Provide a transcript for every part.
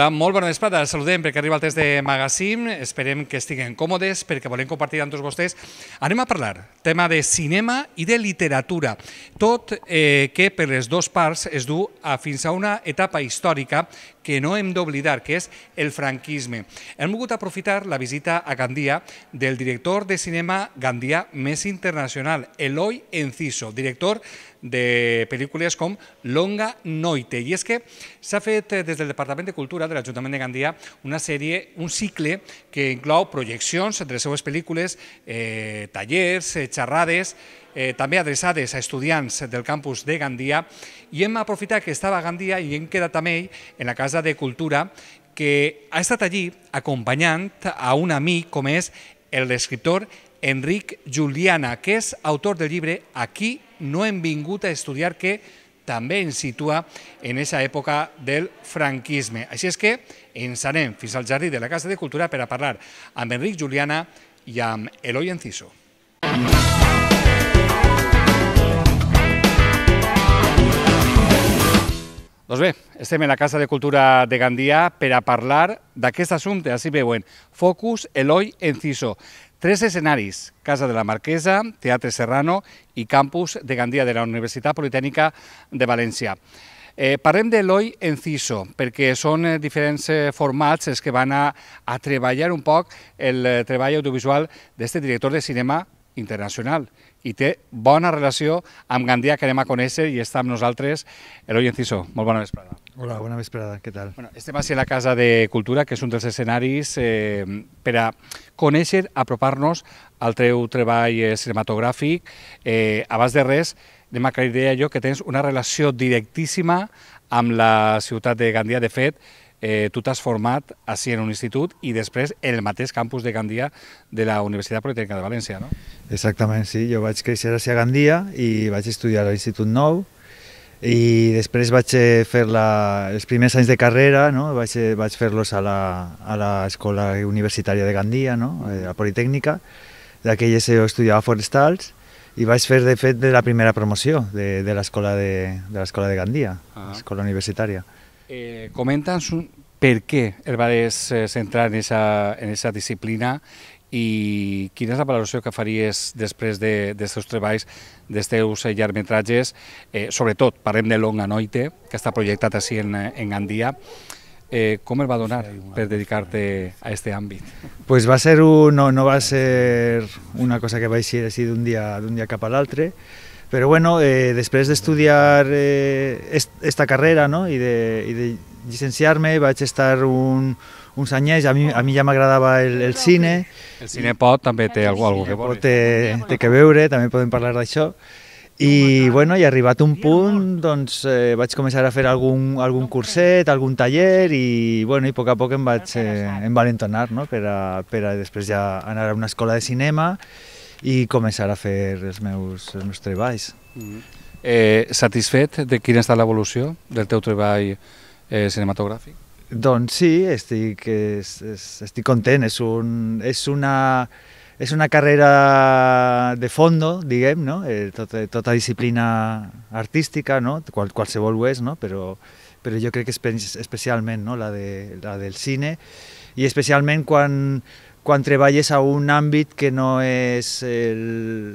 Hola, molt bona vesprada. Saludem perquè arriba el test de Magazine. Esperem que estiguen còmodes perquè volem compartir amb tots vostès. Anem a parlar tema de cinema i de literatura. Tot eh, que per les dues parts es du a fins a una etapa històrica que no hem d'oblidar, que és el franquisme. Hem volgut aprofitar la visita a Gandia del director de cinema Gandia més internacional, Eloi Enciso, director de pel·lícules com Longa Noite. I és que s'ha fet eh, des del Departament de Cultura de l'Ajuntament de Gandia una sèrie, un cicle que inclou projeccions entre les seues pel·lícules, eh, tallers, eh, xerrades, eh, també adreçades a estudiants del campus de Gandia i hem aprofitat que estava a Gandia i hem quedat amb ell en la Casa de Cultura que ha estat allí acompanyant a un amic com és l'escriptor Enric Juliana, que és autor del llibre Aquí no hem vingut a estudiar, que també ens situa en aquesta època del franquisme. Així és que ens anem fins al jardí de la Casa de Cultura per a parlar amb Enric Juliana i amb Eloi Enciso. Doncs bé, estem a la Casa de Cultura de Gandia per a parlar d'aquest assumpte, així veuen, Focus Eloi Enciso. Tres escenaris, Casa de la Marquesa, Teatre Serrano i Campus de Gandia de la Universitat Politècnica de València. Eh, parlem de l'Oi Enciso, perquè són eh, diferents eh, formats els que van a, a treballar un poc el eh, treball audiovisual d'aquest director de cinema internacional i té bona relació amb Gandia, que anem a conèixer i està amb nosaltres Eloi Enciso. Molt bona vesprada. Hola, bona vesprada, què tal? Bueno, estem a la Casa de Cultura, que és un dels escenaris eh, per a conèixer, apropar-nos al teu treball eh, cinematogràfic. Eh, abans de res, anem a aclarir jo que tens una relació directíssima amb la ciutat de Gandia. De fet, eh, tu t'has format així en un institut i després en el mateix campus de Gandia de la Universitat Politècnica de València, no? Exactament, sí. Jo vaig créixer a Gandia i vaig estudiar a l'Institut Nou i després vaig eh, fer la, els primers anys de carrera, no? vaig, eh, vaig fer-los a l'Escola Universitària de Gandia, no? Eh, a la Politècnica, d'aquelles jo estudiava forestals, i vaig fer, de fet, de la primera promoció de, de l'escola de, de, de Gandia, ah. escola universitària. Eh, Comenta'ns per què el Vallès eh, centrar en aquesta disciplina i quina és la valoració que faries després de, de teus treballs, dels teus eh, llargmetratges, eh, sobretot parlem de Longa Noite, que està projectat així en, eh, en Gandia, eh, com el va donar per dedicar-te a aquest àmbit? Pues va ser un, no, no va ser una cosa que vaig ser d'un dia, d'un dia cap a l'altre, però bueno, eh, després d'estudiar eh, est esta carrera no? i de, i de llicenciar-me vaig estar un, uns anyets, a mi, a mi ja m'agradava el, el cine. El cine pot també té algo, algo que vol. Té, té que veure, també podem parlar d'això. I, bueno, i arribat un punt, doncs, eh, vaig començar a fer algun, algun curset, algun taller i, bueno, i a poc a poc em vaig eh, envalentonar no? per, a, per a després ja anar a una escola de cinema i començar a fer els meus, els meus treballs. Mm -hmm. eh, satisfet de quina ha estat l'evolució del teu treball eh, cinematogràfic? Doncs sí, estic, es, es, estic content. És, un, és una és una carrera de fondo, diguem, no? eh, tota, tota disciplina artística, no? Qual, qualsevol ho és, no? però, però jo crec que especialment no? la, de, la del cine, i especialment quan, quan treballes a un àmbit que no és el,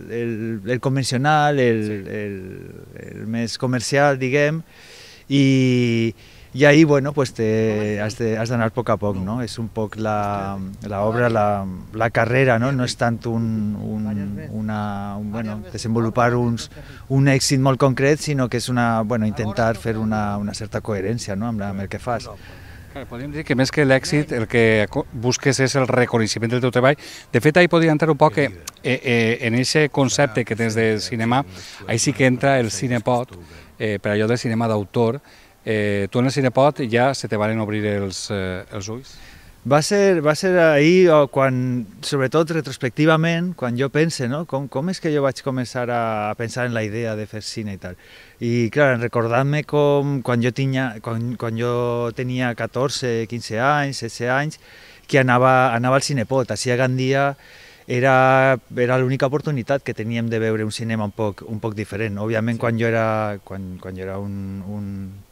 el, el convencional, el, sí. el, el més comercial, diguem, i, i ahí, bueno, pues te, has d'anar poc a poc, no? Mm. És un poc la, la obra, la, la carrera, no? No és tant un, un, una, un bueno, desenvolupar uns, un èxit molt concret, sinó que és una, bueno, intentar fer una, una certa coherència no? amb, la, amb el que fas. Eh, podríem dir que més que l'èxit el que busques és el reconeixement del teu treball. De fet, ahir podia entrar un poc eh, eh, en aquest concepte que tens de cinema, ahir sí que entra el cinepot, eh, per allò del cinema d'autor. Eh, tu en el cinepot ja se te van obrir els, eh, els ulls? Va ser, va ser ahir, quan, sobretot retrospectivament, quan jo pense no? com, com és que jo vaig començar a, a pensar en la idea de fer cine i tal. I, clar, recordant-me com quan jo, tenia, quan, quan jo tenia 14, 15 anys, 16 anys, que anava, anava al Cinepot, així a Gandia, era, era l'única oportunitat que teníem de veure un cinema un poc, un poc diferent. Òbviament, sí. quan jo era, quan, quan jo era un, un,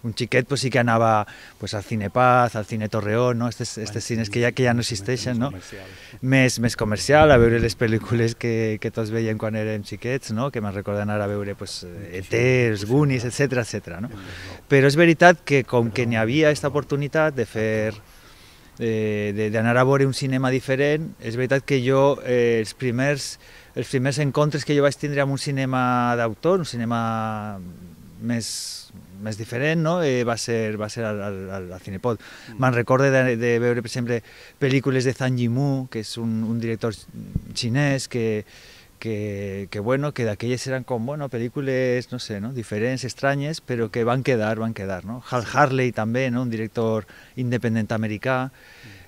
un xiquet, pues sí que anava pues, al Cine Paz, al Cine Torreó, no? Estes, estes cines que ja, que ja no existeixen, no? Més, més comercial, a veure les pel·lícules que, que tots veiem quan érem xiquets, no? Que me'n recorden ara a veure pues, ET, els Goonies, etc etc. no? Però és veritat que com que n'hi havia aquesta oportunitat de fer eh, d'anar a veure un cinema diferent. És veritat que jo eh, els primers els primers encontres que jo vaig tindre amb un cinema d'autor, un cinema més, més diferent, no? Eh, va ser, va ser al, al, al Cinepod. Mm. recordo recorde de, de veure, per exemple, pel·lícules de Zhang Yimou, que és un, un director xinès que, que, que, bueno, que d'aquelles eren com, bueno, pel·lícules, no sé, no? diferents, estranyes, però que van quedar, van quedar, no? Hal Harley també, no? un director independent americà,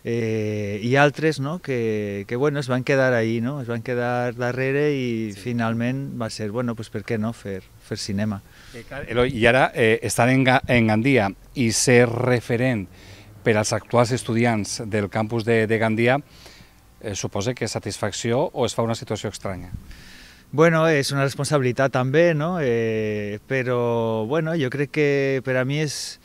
eh, i altres no? que, que bueno, es van quedar ahí, no? es van quedar darrere i sí. finalment va ser, bueno, pues per què no fer, fer cinema. I eh, ara eh, estar en, en Gandia i ser referent per als actuals estudiants del campus de, de Gandia, eh, suposa que satisfacció o es fa una situació estranya. Bueno, és una responsabilitat també, no? Eh, però bueno, jo crec que per a mi és,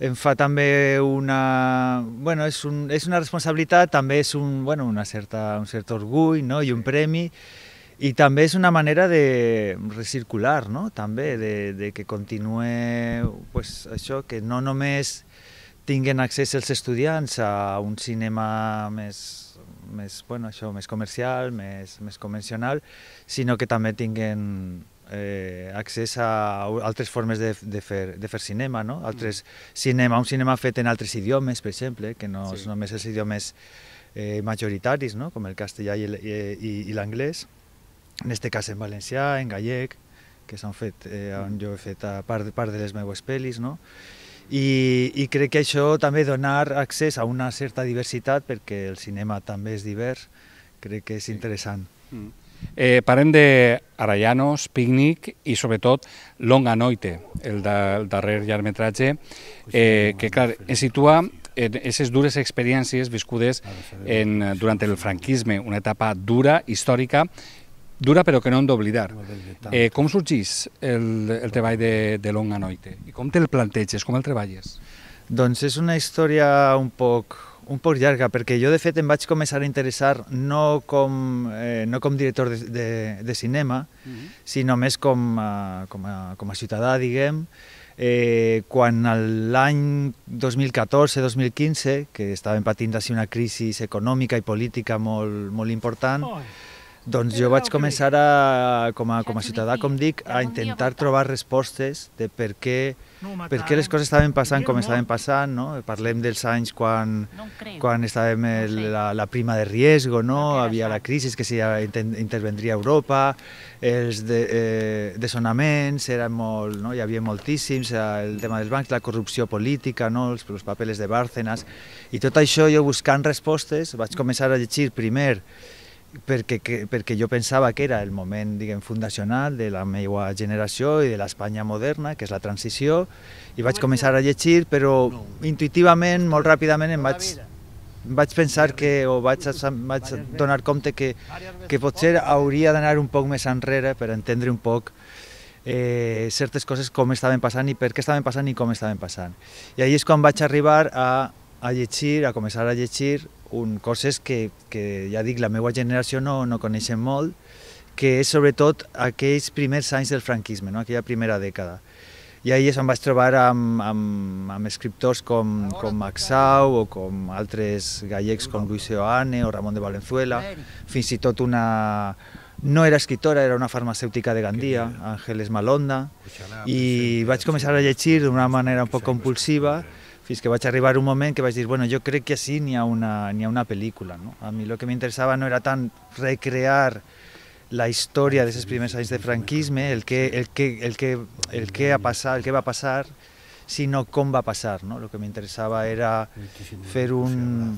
em fa també una... Bueno, és, un, és una responsabilitat, també és un, bueno, una certa, un cert orgull no? i un premi, i també és una manera de recircular, no? també, de, de que continuï pues, això, que no només tinguen accés els estudiants a un cinema més més, bueno, això, més comercial, més, més convencional, sinó que també tinguin eh, accés a altres formes de, de, fer, de fer cinema, no? Mm. Altres cinema, un cinema fet en altres idiomes, per exemple, que no sí. només els idiomes eh, majoritaris, no? com el castellà i, eh, i, i l'anglès, en este cas en valencià, en gallec, que s'han fet, eh, on mm. jo he fet a part, part de les meues pel·lis, no? i, i crec que això també donar accés a una certa diversitat perquè el cinema també és divers, crec que és interessant. Mm. Eh, parlem de Arallanos, Picnic i sobretot Longa Noite, el, de, el darrer llargmetratge, eh, que clar, ens situa en aquestes dures experiències viscudes en, durant el franquisme, una etapa dura, històrica, dura però que no hem d'oblidar. Eh, com sorgís el, el treball de, de Longa Noite? I com te'l planteges, com el treballes? Doncs és una història un poc, un poc llarga, perquè jo de fet em vaig començar a interessar no com, eh, no com director de, de, de cinema, uh mhm. -huh. sinó més com a, com, a, com a ciutadà, diguem, eh, quan l'any 2014-2015, que estàvem patint una crisi econòmica i política molt, molt important, oh doncs jo vaig començar a, com a, com a ciutadà, com dic, a intentar trobar respostes de per què, per què les coses estaven passant com estaven passant, no? Parlem dels anys quan, quan estàvem el, la, la prima de riesgo, no? Havia la crisi que si intervendria Europa, els de, eh, desonaments, eren molt, no? hi havia moltíssims, eh, el tema dels bancs, la corrupció política, no? els, els papers de Bárcenas, i tot això jo buscant respostes vaig començar a llegir primer perquè, que, perquè jo pensava que era el moment diguem, fundacional de la meva generació i de l'Espanya moderna, que és la transició, i vaig començar a llegir, però no. intuïtivament, molt ràpidament, em vaig, vaig pensar que, o vaig, vaig donar compte que, que potser hauria d'anar un poc més enrere per entendre un poc eh, certes coses com estaven passant i per què estaven passant i com estaven passant. I ahir és quan vaig arribar a, a llegir, a començar a llegir un, coses que, que, ja dic, la meva generació no, no coneixem molt, que és sobretot aquells primers anys del franquisme, no? aquella primera dècada. I ahir es vaig trobar amb, amb, amb escriptors com, com Maxau o com altres gallecs com Luis Oane o Ramon de Valenzuela, fins i tot una... No era escritora, era una farmacèutica de Gandia, Ángeles Malonda, i vaig començar a llegir d'una manera un poc compulsiva, fins que vaig arribar un moment que vaig dir, bueno, jo crec que sí n'hi ha, una, ha una pel·lícula. No? A mi el que m'interessava no era tant recrear la història d'aquests primers anys de franquisme, el que, el que, el que, el que, ha passat, el que va passar, sinó com va passar. No? El que m'interessava era fer un,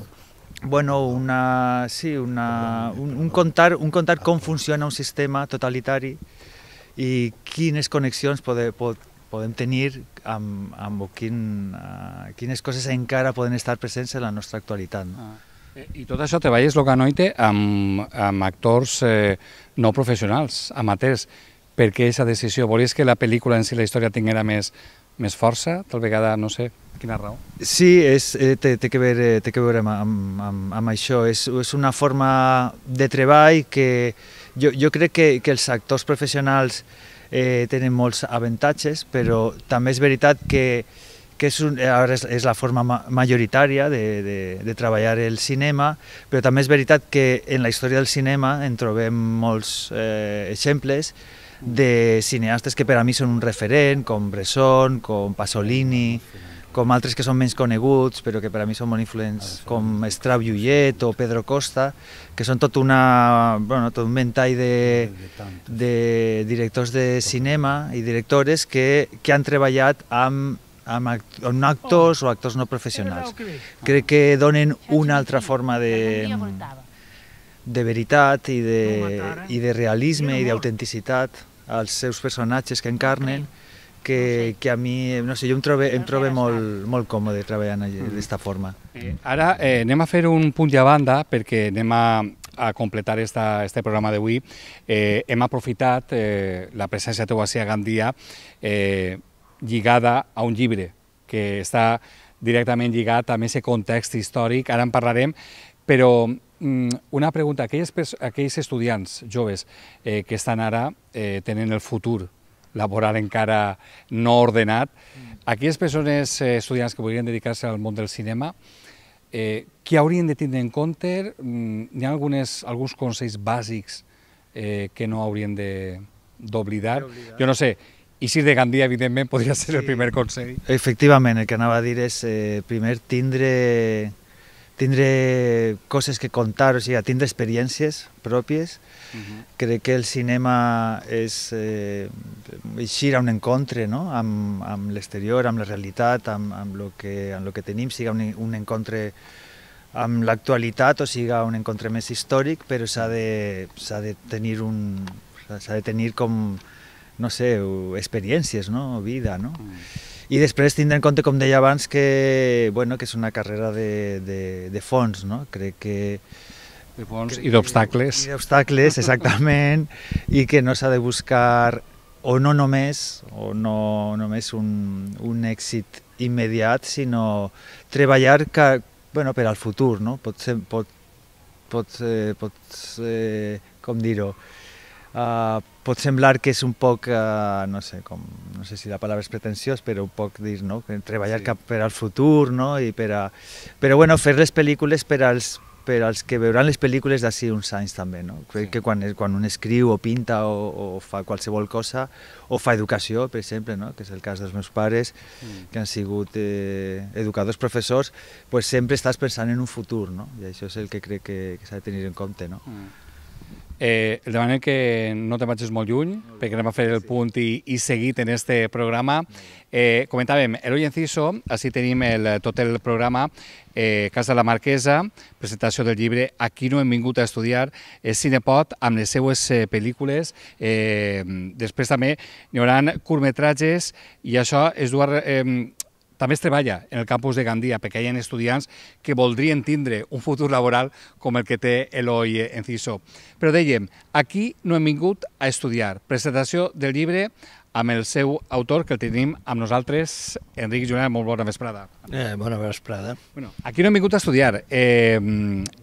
bueno, una, sí, una, un, un, contar, un contar com funciona un sistema totalitari i quines connexions pode, pot, podem tenir amb, amb quin, uh, quines coses encara poden estar presents en la nostra actualitat. No? Ah. Eh, I tot això treballes lo canoite amb, amb actors eh, no professionals, amateurs. Per què aquesta decisió? Volies que la pel·lícula en si la història tinguera més, més força? Tal vegada, no sé, quina raó? Sí, és, eh, té, té, que veure, té que veure amb, amb, amb, amb això. És, és una forma de treball que jo, jo crec que, que els actors professionals eh, tenen molts avantatges, però també és veritat que, que és, un, ara és, la forma majoritària de, de, de treballar el cinema, però també és veritat que en la història del cinema en trobem molts eh, exemples de cineastes que per a mi són un referent, com Bresson, com Pasolini, com altres que són menys coneguts, però que per a mi són molt influents, ah, com Estrau Llollet o Pedro Costa, que són tot, una, bueno, tot un ventall de, de directors de cinema i directores que, que han treballat amb amb, amb actors o actors no oh. professionals. Crec que donen una altra forma de, de veritat i de, i de realisme i d'autenticitat als seus personatges que encarnen que, que a mi, no sé, jo em trobe, em trobe molt, molt còmode treballant mm. d'aquesta forma. Eh, ara eh, anem a fer un punt de banda perquè anem a, a completar esta, este programa d'avui. Eh, hem aprofitat eh, la presència teva a Gandia eh, lligada a un llibre que està directament lligat a aquest context històric. Ara en parlarem, però mm, una pregunta, aquells, aquells estudiants joves eh, que estan ara eh, tenen el futur laboral encara no ordenat. Mm. Aquelles persones eh, estudiants que volien dedicar-se al món del cinema, eh, què haurien de tindre en compte? Mm, hi ha algunes, alguns consells bàsics eh, que no haurien d'oblidar? Jo no sé, i si de Gandia, evidentment, podria ser sí. el primer consell. Efectivament, el que anava a dir és, eh, primer, tindre tindre coses que contar, o sigui, tindre experiències pròpies. Uh mhm. -huh. Crec que el cinema és eh, eixir a un encontre no? amb, amb l'exterior, amb la realitat, amb, amb, lo que, amb lo que tenim, siga un, un encontre amb l'actualitat o siga un encontre més històric, però s'ha de, de tenir un... s'ha de tenir com, no sé, experiències, no? vida, no? Uh mm. -huh. I després tindre en compte, com deia abans, que, bueno, que és una carrera de, de, de fons, no? Crec que... De fons i d'obstacles. I d'obstacles, exactament, i que no s'ha de buscar o no només, o no només un, un èxit immediat, sinó treballar que, bueno, per al futur, no? Pot ser, pot, pot, eh, pot eh, com dir-ho, Uh, pot semblar que és un poc, uh, no sé com, no sé si la paraula és pretensiós, però un poc dir, no? treballar sí. cap per al futur, no? I per a... Però bueno, fer les pel·lícules per als, per als que veuran les pel·lícules d'ací uns anys també, no? Crec sí. que quan, quan un escriu o pinta o, o fa qualsevol cosa, o fa educació, per exemple, no? que és el cas dels meus pares, mm. que han sigut eh, educadors, professors, pues sempre estàs pensant en un futur, no? I això és el que crec que, que s'ha de tenir en compte, no? Mm. Eh, demanem que no te vagis molt lluny, molt perquè anem a fer el punt i, i seguit en este programa. Eh, comentàvem, Eloi Enciso, així tenim el, tot el programa, eh, Casa de la Marquesa, presentació del llibre Aquí no hem vingut a estudiar, eh, Cinepot, amb les seues eh, pel·lícules. Eh, després també hi haurà curtmetratges i això es dur... eh, també es treballa en el campus de Gandia perquè hi ha estudiants que voldrien tindre un futur laboral com el que té Eloi Enciso. Però dèiem, aquí no hem vingut a estudiar. Presentació del llibre amb el seu autor, que el tenim amb nosaltres, Enric Julià, molt bona vesprada. Eh, bona vesprada. Bueno, aquí no hem vingut a estudiar. Eh,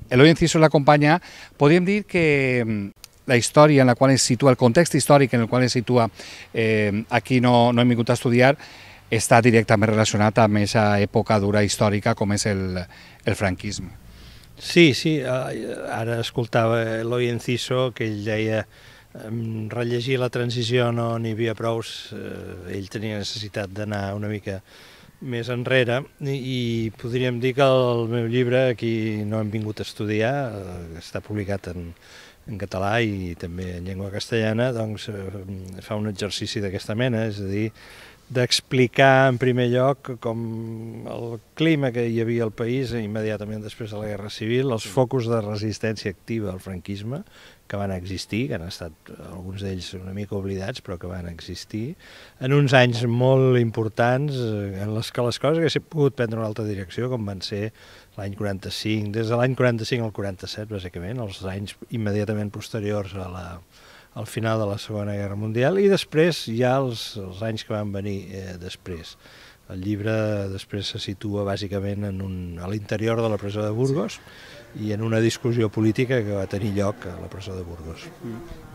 Eloi Enciso l'acompanya. Podríem dir que mm, la història en la qual es situa, el context històric en el qual es situa, eh, aquí no, no hem vingut a estudiar, està directament relacionat amb aquesta època dura històrica com és el, el franquisme. Sí, sí, ara escoltava Eloi Enciso que ell deia rellegir la transició no n'hi havia prou, eh, ell tenia necessitat d'anar una mica més enrere i, i podríem dir que el meu llibre aquí no hem vingut a estudiar, eh, està publicat en, en català i també en llengua castellana, doncs eh, fa un exercici d'aquesta mena, és a dir, d'explicar en primer lloc com el clima que hi havia al país immediatament després de la Guerra Civil, els focus de resistència activa al franquisme que van existir, que han estat alguns d'ells una mica oblidats, però que van existir, en uns anys molt importants eh, en les que les coses haguessin pogut prendre una altra direcció, com van ser l'any 45, des de l'any 45 al 47, bàsicament, els anys immediatament posteriors a la, al final de la Segona Guerra Mundial i després ja els, els anys que van venir eh, després. El llibre després se situa bàsicament en un, a l'interior de la presó de Burgos i en una discussió política que va tenir lloc a la presó de Burgos.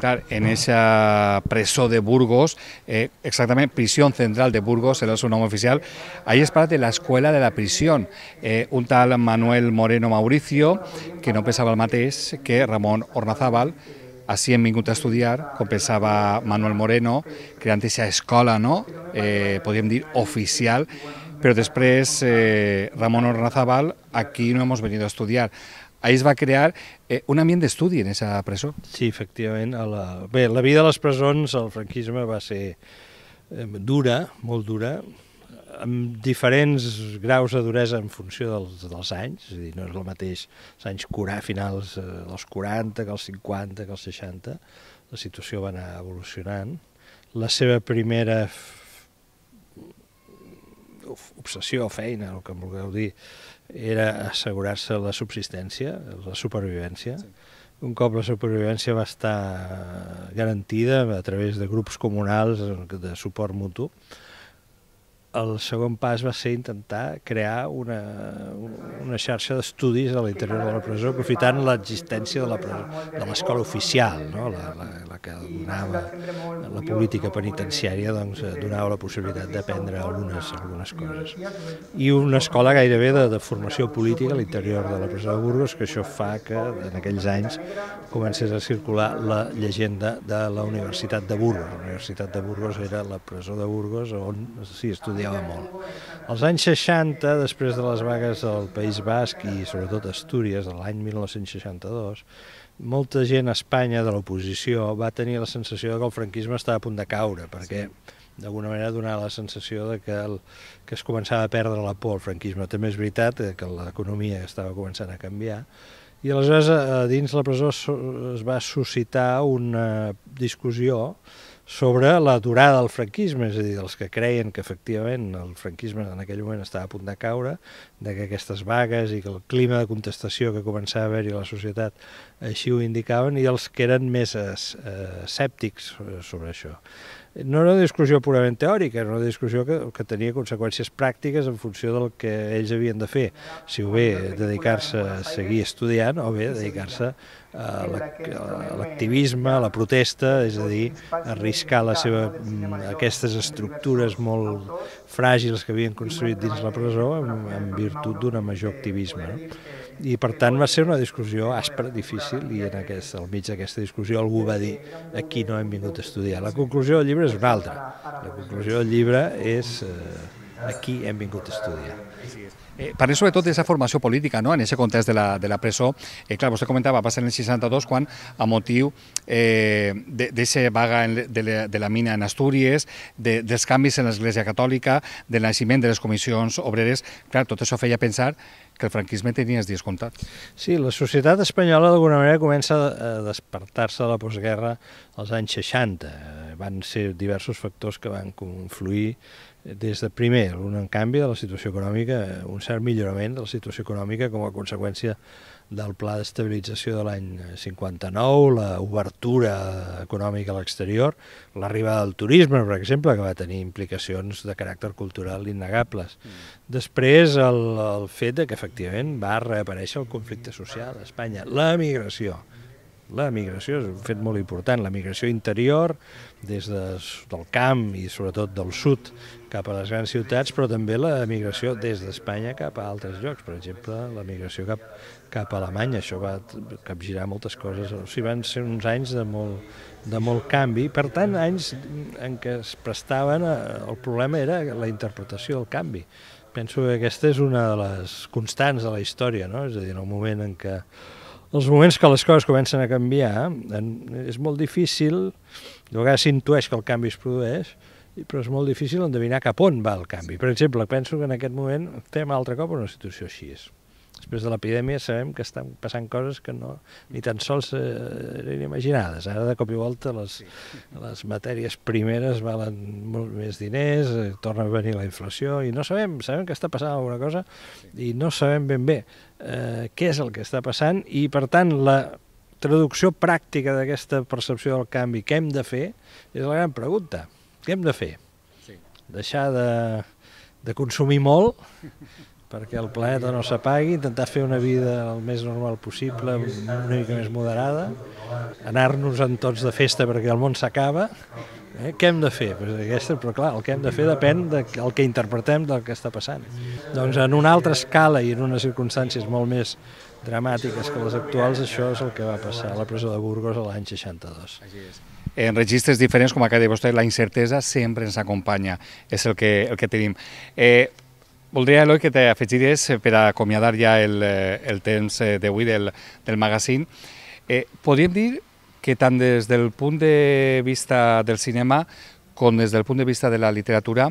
Clar, en esa presó de Burgos, eh, exactament prisión central de Burgos, era el seu nom oficial, ahí es parla de la escuela de la prisión. Eh, un tal Manuel Moreno Mauricio, que no pesava el mateix que Ramon Ornazábal, així hem vingut a estudiar, com pensava Manuel Moreno, creant aquesta escola, no? eh, podríem dir, oficial, però després eh, Ramon Ornazabal, aquí no hemos venido a estudiar. Ahí es va crear eh, un ambient d'estudi en aquesta presó. Sí, efectivament. A la... Bé, la vida de les presons, el franquisme va ser eh, dura, molt dura, amb diferents graus de duresa en funció dels, dels anys, és a dir, no és el mateix els anys curà, finals eh, dels 40 que els 50, que els 60, la situació va anar evolucionant. La seva primera obsessió o feina, el que em vulgueu dir, era assegurar-se la subsistència, la supervivència. Sí. Un cop la supervivència va estar garantida a través de grups comunals eh, de suport mutu, el segon pas va ser intentar crear una, una xarxa d'estudis a l'interior de la presó, aprofitant l'existència de la l'escola oficial, no? la, la, la que donava la política penitenciària, doncs, donava la possibilitat d'aprendre algunes, algunes coses. I una escola gairebé de, de formació política a l'interior de la presó de Burgos, que això fa que en aquells anys comencés a circular la llegenda de la Universitat de Burgos. La Universitat de Burgos era la presó de Burgos on s'hi estudiava canviava molt. Als anys 60, després de les vagues del País Basc i sobretot Astúries, de l'any 1962, molta gent a Espanya de l'oposició va tenir la sensació que el franquisme estava a punt de caure, perquè d'alguna manera donava la sensació de que, el, que es començava a perdre la por al franquisme. També és veritat eh, que l'economia estava començant a canviar i aleshores eh, dins la presó es va suscitar una discussió sobre la durada del franquisme, és a dir, dels que creien que efectivament el franquisme en aquell moment estava a punt de caure de que aquestes vagues i que el clima de contestació que començava a haver-hi a la societat així ho indicaven i els que eren més eh, escèptics sobre això. No era una discussió purament teòrica, era una discussió que, que tenia conseqüències pràctiques en funció del que ells havien de fer, si o bé dedicar-se a seguir estudiant o bé dedicar-se a l'activisme, a la protesta, és a dir, arriscar la seva, mm, aquestes estructures molt fràgils que havien construït dins la presó amb, en virtut d'un major activisme. No? I per tant va ser una discussió aspra, difícil, i en aquest, al mig d'aquesta discussió algú va dir aquí no hem vingut a estudiar. La conclusió del llibre és una altra. La conclusió del llibre és eh, aquí hem vingut a estudiar. Eh, parlem sobretot de formació política, no? en aquest context de la, de la presó. Eh, clar, vostè comentava, va ser en el 62 quan, a motiu eh, d'aquesta vaga en, de, la, de la mina en Astúries, de, dels canvis en l'Església Catòlica, del naixement de les comissions obreres, clar, tot això feia pensar que el franquisme tenia els dies comptats. Sí, la societat espanyola d'alguna manera comença a despertar-se de la postguerra als anys 60. Eh, van ser diversos factors que van confluir des de primer, un canvi de la situació econòmica, un cert millorament de la situació econòmica com a conseqüència del pla d'estabilització de l'any 59, l'obertura econòmica a l'exterior, l'arribada del turisme, per exemple, que va tenir implicacions de caràcter cultural innegables. Mm. Després, el, el fet de que efectivament va reaparèixer el conflicte social a Espanya, la migració, la migració és un fet molt important, la migració interior des de, del camp i sobretot del sud cap a les grans ciutats, però també la migració des d'Espanya cap a altres llocs, per exemple, la migració cap, cap a Alemanya, això va capgirar moltes coses, o sigui, van ser uns anys de molt, de molt canvi, per tant, anys en què es prestaven, a, el problema era la interpretació del canvi, penso que aquesta és una de les constants de la història, no? és a dir, en el moment en què els moments que les coses comencen a canviar, és molt difícil, de vegades s'intueix que el canvi es produeix, però és molt difícil endevinar cap on va el canvi. Per exemple, penso que en aquest moment fem altre cop una situació així. És després de l'epidèmia sabem que estan passant coses que no, ni tan sols eh, eren imaginades. Ara de cop i volta les, les matèries primeres valen molt més diners, eh, torna a venir la inflació i no sabem, sabem que està passant alguna cosa i no sabem ben bé eh, què és el que està passant i per tant la traducció pràctica d'aquesta percepció del canvi que hem de fer és la gran pregunta. Què hem de fer? Sí. Deixar de, de consumir molt perquè el planeta no s'apagui, intentar fer una vida el més normal possible, una mica més moderada, anar-nos en tots de festa perquè el món s'acaba, Eh? Què hem de fer? Pues aquesta, però clar, el que hem de fer depèn del que interpretem del que està passant. Doncs en una altra escala i en unes circumstàncies molt més dramàtiques que les actuals, això és el que va passar a la presó de Burgos l'any 62. En registres diferents, com acaba de vostè, la incertesa sempre ens acompanya, és el que, el que tenim. Eh, Voldria, Eloi, que t'afegiries per acomiadar ja el, eh, el temps eh, d'avui del, del magazín. Eh, podríem dir que tant des del punt de vista del cinema com des del punt de vista de la literatura,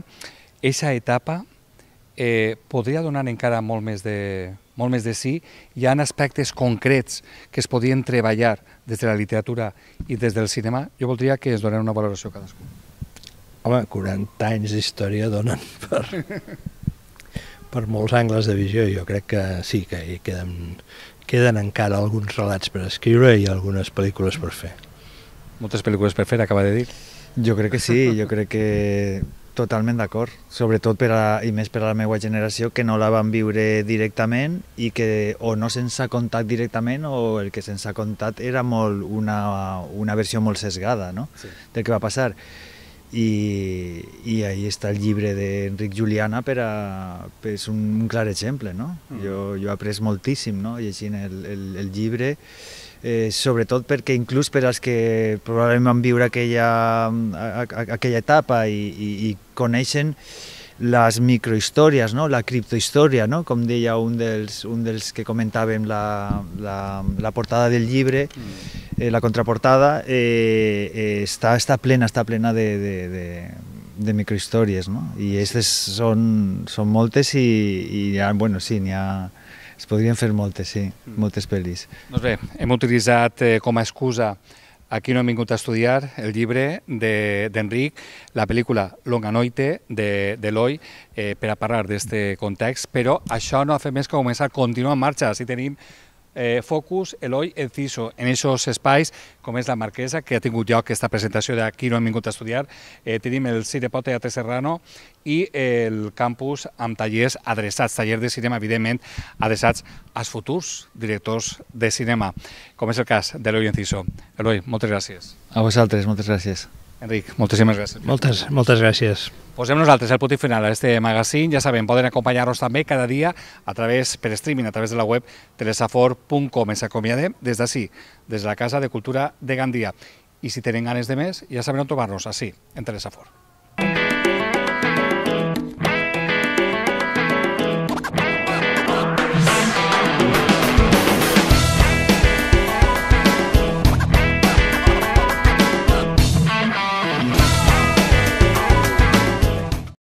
aquesta etapa eh, podria donar encara molt més de, molt més de sí. Hi ha aspectes concrets que es podien treballar des de la literatura i des del cinema. Jo voldria que es donés una valoració a cadascú. Home, 40 anys d'història donen per, per molts angles de visió. Jo crec que sí, que hi queden, queden encara alguns relats per escriure i algunes pel·lícules per fer. Moltes pel·lícules per fer, acaba de dir. Jo crec que sí, jo crec que totalment d'acord, sobretot per a, i més per a la meva generació que no la van viure directament i que o no se'ns ha contat directament o el que se'ns ha contat era molt una, una versió molt sesgada no? sí. del que va passar i, i ahí està el llibre d'Enric Juliana per a, per, és un, un clar exemple, no? Mm. Jo, jo he après moltíssim no? llegint el, el, el llibre, eh, sobretot perquè inclús per als que probablement van viure aquella, a, a, aquella etapa i, i, i coneixen les microhistòries, no? la criptohistòria, no? com deia un dels, un dels que comentàvem la, la, la portada del llibre, mm eh, la contraportada, eh, eh está, está plena, està plena de, de, de, de microhistòries, no? I aquestes són, són moltes i, i ha, bueno, sí, n'hi ha... Es podrien fer moltes, sí, mm. moltes pel·lis. Doncs bé, hem utilitzat eh, com a excusa Aquí no hem vingut a estudiar el llibre d'Enric, de, la pel·lícula Longa Noite de, de Loi, eh, per a parlar d'aquest context, però això no ha fet més que començar, continuar en marxa. Si tenim eh, focus, Eloi, Enciso, en aquests espais, com és la Marquesa, que ha tingut lloc aquesta presentació de Qui no hem vingut a estudiar, eh, tenim el Cirepó Teatre Serrano i eh, el campus amb tallers adreçats, tallers de cinema, evidentment, adreçats als futurs directors de cinema, com és el cas d'Eloi Enciso. Eloi, moltes gràcies. A vosaltres, moltes gràcies. Enric, moltíssimes gràcies. Moltes, moltes gràcies. Posem nosaltres el punt final a este magazine. Ja sabem, poden acompanyar-nos també cada dia a través, per streaming, a través de la web telesafor.com. Ens acomiadem des d'ací, des de la Casa de Cultura de Gandia. I si tenen ganes de més, ja saben on trobar-nos, ací, en Telesafor.